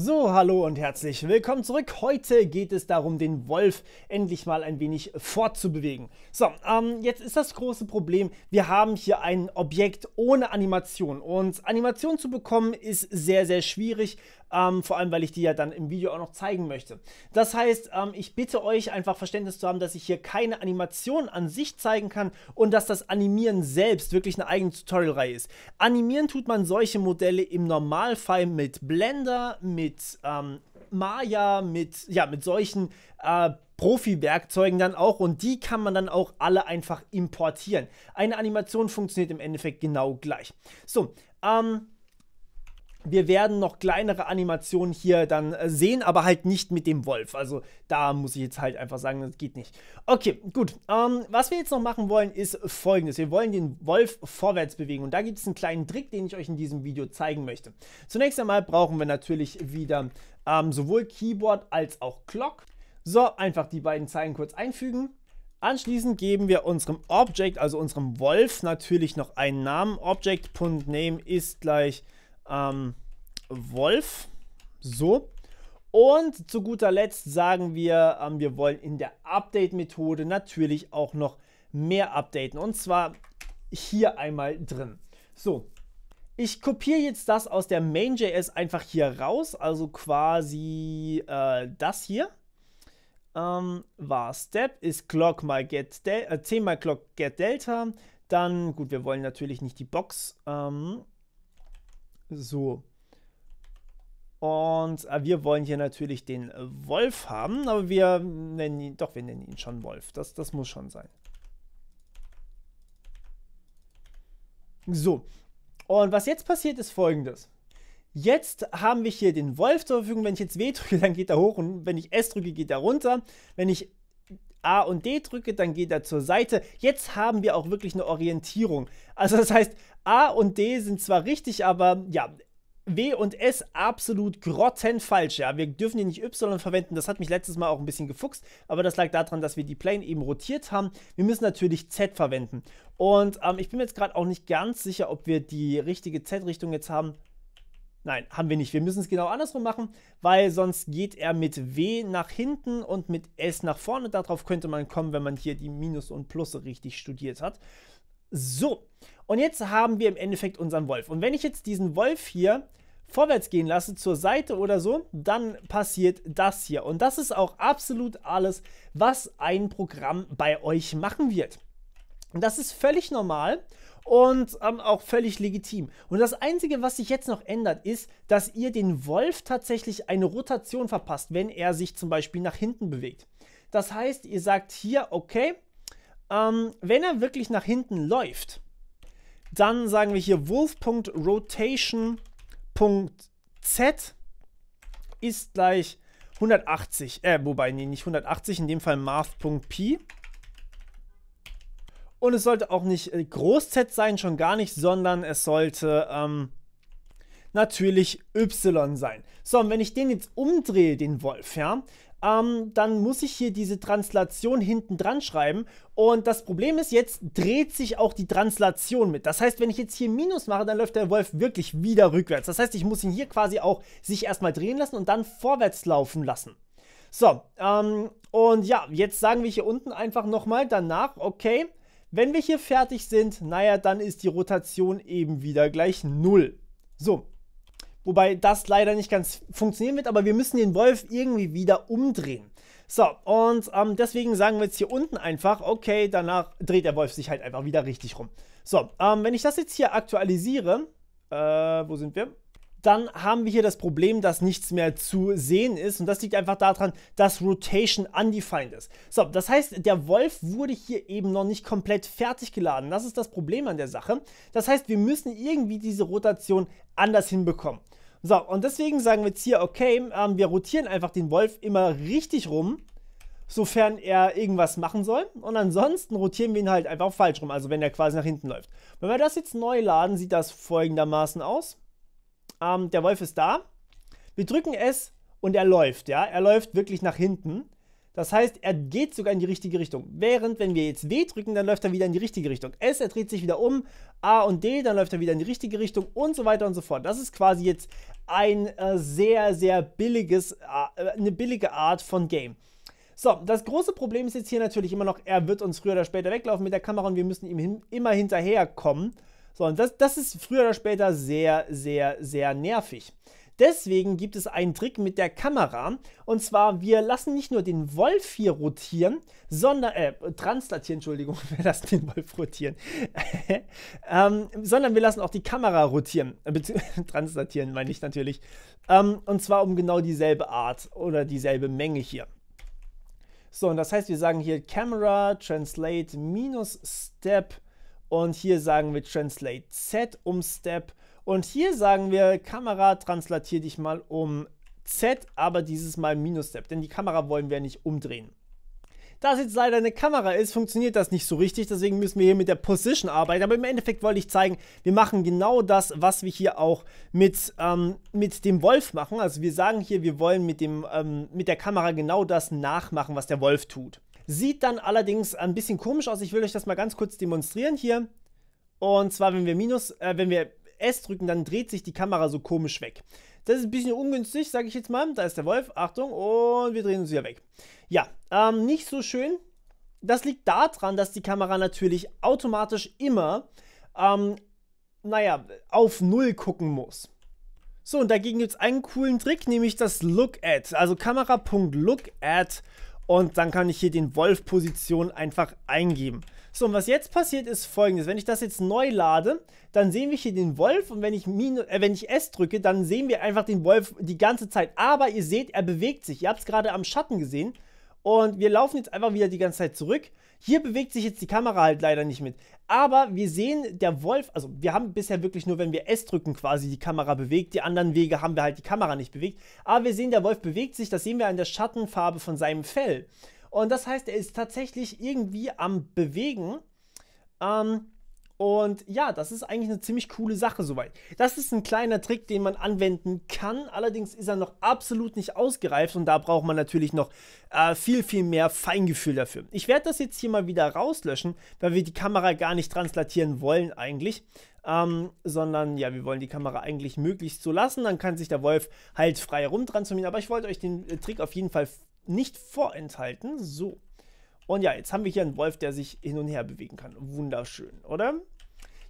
So, hallo und herzlich willkommen zurück. Heute geht es darum, den Wolf endlich mal ein wenig fortzubewegen. So, ähm, jetzt ist das große Problem, wir haben hier ein Objekt ohne Animation und Animation zu bekommen ist sehr, sehr schwierig. Ähm, vor allem, weil ich die ja dann im Video auch noch zeigen möchte. Das heißt, ähm, ich bitte euch einfach Verständnis zu haben, dass ich hier keine Animation an sich zeigen kann und dass das Animieren selbst wirklich eine eigene Tutorial-Reihe ist. Animieren tut man solche Modelle im Normalfall mit Blender, mit ähm, Maya, mit, ja, mit solchen äh, Profi-Werkzeugen dann auch und die kann man dann auch alle einfach importieren. Eine Animation funktioniert im Endeffekt genau gleich. So, ähm, wir werden noch kleinere Animationen hier dann äh, sehen, aber halt nicht mit dem Wolf. Also da muss ich jetzt halt einfach sagen, das geht nicht. Okay, gut. Ähm, was wir jetzt noch machen wollen, ist folgendes. Wir wollen den Wolf vorwärts bewegen und da gibt es einen kleinen Trick, den ich euch in diesem Video zeigen möchte. Zunächst einmal brauchen wir natürlich wieder ähm, sowohl Keyboard als auch Clock. So, einfach die beiden Zeilen kurz einfügen. Anschließend geben wir unserem Object, also unserem Wolf, natürlich noch einen Namen. Object.name ist gleich ähm, Wolf. So. Und zu guter Letzt sagen wir, ähm, wir wollen in der Update-Methode natürlich auch noch mehr updaten. Und zwar hier einmal drin. So, ich kopiere jetzt das aus der Main.js einfach hier raus, also quasi äh, das hier. Ähm, war Step ist Clock mal get äh, 10 mal Clock get Delta. Dann, gut, wir wollen natürlich nicht die Box. Ähm, so. Und äh, wir wollen hier natürlich den Wolf haben, aber wir nennen ihn, doch, wir nennen ihn schon Wolf. Das, das muss schon sein. So. Und was jetzt passiert, ist folgendes. Jetzt haben wir hier den Wolf zur Verfügung. Wenn ich jetzt W drücke, dann geht er hoch und wenn ich S drücke, geht er runter. Wenn ich A und D drücke, dann geht er zur Seite. Jetzt haben wir auch wirklich eine Orientierung. Also das heißt, A und D sind zwar richtig, aber ja, W und S absolut grottenfalsch. Ja, wir dürfen hier nicht Y verwenden. Das hat mich letztes Mal auch ein bisschen gefuchst, aber das lag daran, dass wir die Plane eben rotiert haben. Wir müssen natürlich Z verwenden. Und ähm, ich bin mir jetzt gerade auch nicht ganz sicher, ob wir die richtige Z-Richtung jetzt haben. Nein, haben wir nicht. Wir müssen es genau andersrum machen, weil sonst geht er mit W nach hinten und mit S nach vorne. Darauf könnte man kommen, wenn man hier die Minus und Plus richtig studiert hat. So, und jetzt haben wir im Endeffekt unseren Wolf. Und wenn ich jetzt diesen Wolf hier vorwärts gehen lasse, zur Seite oder so, dann passiert das hier. Und das ist auch absolut alles, was ein Programm bei euch machen wird. Und das ist völlig normal und ähm, auch völlig legitim. Und das Einzige, was sich jetzt noch ändert, ist, dass ihr den Wolf tatsächlich eine Rotation verpasst, wenn er sich zum Beispiel nach hinten bewegt. Das heißt, ihr sagt hier, okay, ähm, wenn er wirklich nach hinten läuft, dann sagen wir hier wolf.rotation.z ist gleich 180, äh, wobei, nee, nicht 180, in dem Fall math.p und es sollte auch nicht äh, Groß Z sein, schon gar nicht, sondern es sollte ähm, natürlich Y sein. So, und wenn ich den jetzt umdrehe, den Wolf, ja, ähm, dann muss ich hier diese Translation hinten dran schreiben. Und das Problem ist, jetzt dreht sich auch die Translation mit. Das heißt, wenn ich jetzt hier Minus mache, dann läuft der Wolf wirklich wieder rückwärts. Das heißt, ich muss ihn hier quasi auch sich erstmal drehen lassen und dann vorwärts laufen lassen. So, ähm, und ja, jetzt sagen wir hier unten einfach nochmal danach, okay, wenn wir hier fertig sind, naja, dann ist die Rotation eben wieder gleich 0. So, wobei das leider nicht ganz funktionieren wird, aber wir müssen den Wolf irgendwie wieder umdrehen. So, und ähm, deswegen sagen wir jetzt hier unten einfach, okay, danach dreht der Wolf sich halt einfach wieder richtig rum. So, ähm, wenn ich das jetzt hier aktualisiere, äh, wo sind wir? dann haben wir hier das Problem, dass nichts mehr zu sehen ist. Und das liegt einfach daran, dass Rotation undefined ist. So, das heißt, der Wolf wurde hier eben noch nicht komplett fertig geladen. Das ist das Problem an der Sache. Das heißt, wir müssen irgendwie diese Rotation anders hinbekommen. So, und deswegen sagen wir jetzt hier, okay, ähm, wir rotieren einfach den Wolf immer richtig rum, sofern er irgendwas machen soll. Und ansonsten rotieren wir ihn halt einfach falsch rum, also wenn er quasi nach hinten läuft. Wenn wir das jetzt neu laden, sieht das folgendermaßen aus. Ähm, der Wolf ist da. Wir drücken es und er läuft, ja. Er läuft wirklich nach hinten. Das heißt, er geht sogar in die richtige Richtung. Während, wenn wir jetzt W drücken, dann läuft er wieder in die richtige Richtung. S, er dreht sich wieder um. A und D, dann läuft er wieder in die richtige Richtung und so weiter und so fort. Das ist quasi jetzt ein äh, sehr, sehr billiges, äh, äh eine billige Art von Game. So, das große Problem ist jetzt hier natürlich immer noch, er wird uns früher oder später weglaufen mit der Kamera und wir müssen ihm hin, immer hinterherkommen. So, und das, das ist früher oder später sehr, sehr, sehr nervig. Deswegen gibt es einen Trick mit der Kamera. Und zwar, wir lassen nicht nur den Wolf hier rotieren, sondern, äh, translatieren, Entschuldigung, wir lassen den Wolf rotieren. ähm, sondern wir lassen auch die Kamera rotieren. Äh, translatieren meine ich natürlich. Ähm, und zwar um genau dieselbe Art oder dieselbe Menge hier. So, und das heißt, wir sagen hier Camera Translate minus Step und hier sagen wir Translate Z um Step. Und hier sagen wir, Kamera, translatiere dich mal um Z, aber dieses Mal minus Step, denn die Kamera wollen wir nicht umdrehen. Da es jetzt leider eine Kamera ist, funktioniert das nicht so richtig, deswegen müssen wir hier mit der Position arbeiten. Aber im Endeffekt wollte ich zeigen, wir machen genau das, was wir hier auch mit, ähm, mit dem Wolf machen. Also wir sagen hier, wir wollen mit, dem, ähm, mit der Kamera genau das nachmachen, was der Wolf tut. Sieht dann allerdings ein bisschen komisch aus. Ich will euch das mal ganz kurz demonstrieren hier. Und zwar, wenn wir Minus, äh, wenn wir S drücken, dann dreht sich die Kamera so komisch weg. Das ist ein bisschen ungünstig, sage ich jetzt mal. Da ist der Wolf, Achtung, und wir drehen uns wieder weg. Ja, ähm, nicht so schön. Das liegt daran, dass die Kamera natürlich automatisch immer, ähm, naja, auf Null gucken muss. So, und dagegen gibt es einen coolen Trick, nämlich das Look at. Also Kamera.LookAt. at. Und dann kann ich hier den Wolf-Position einfach eingeben. So, und was jetzt passiert ist folgendes. Wenn ich das jetzt neu lade, dann sehen wir hier den Wolf und wenn ich, Minu äh, wenn ich S drücke, dann sehen wir einfach den Wolf die ganze Zeit. Aber ihr seht, er bewegt sich. Ihr habt es gerade am Schatten gesehen. Und wir laufen jetzt einfach wieder die ganze Zeit zurück. Hier bewegt sich jetzt die Kamera halt leider nicht mit. Aber wir sehen, der Wolf, also wir haben bisher wirklich nur, wenn wir S drücken, quasi die Kamera bewegt. Die anderen Wege haben wir halt die Kamera nicht bewegt. Aber wir sehen, der Wolf bewegt sich. Das sehen wir an der Schattenfarbe von seinem Fell. Und das heißt, er ist tatsächlich irgendwie am Bewegen. Ähm, und ja, das ist eigentlich eine ziemlich coole Sache soweit. Das ist ein kleiner Trick, den man anwenden kann. Allerdings ist er noch absolut nicht ausgereift und da braucht man natürlich noch äh, viel, viel mehr Feingefühl dafür. Ich werde das jetzt hier mal wieder rauslöschen, weil wir die Kamera gar nicht translatieren wollen eigentlich. Ähm, sondern ja, wir wollen die Kamera eigentlich möglichst so lassen. Dann kann sich der Wolf halt frei rumtransformieren. Aber ich wollte euch den äh, Trick auf jeden Fall nicht vorenthalten. So. Und ja, jetzt haben wir hier einen Wolf, der sich hin und her bewegen kann. Wunderschön, oder?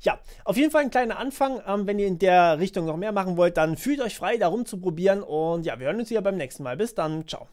Ja, auf jeden Fall ein kleiner Anfang. Ähm, wenn ihr in der Richtung noch mehr machen wollt, dann fühlt euch frei, da rumzuprobieren. Und ja, wir hören uns wieder beim nächsten Mal. Bis dann. Ciao.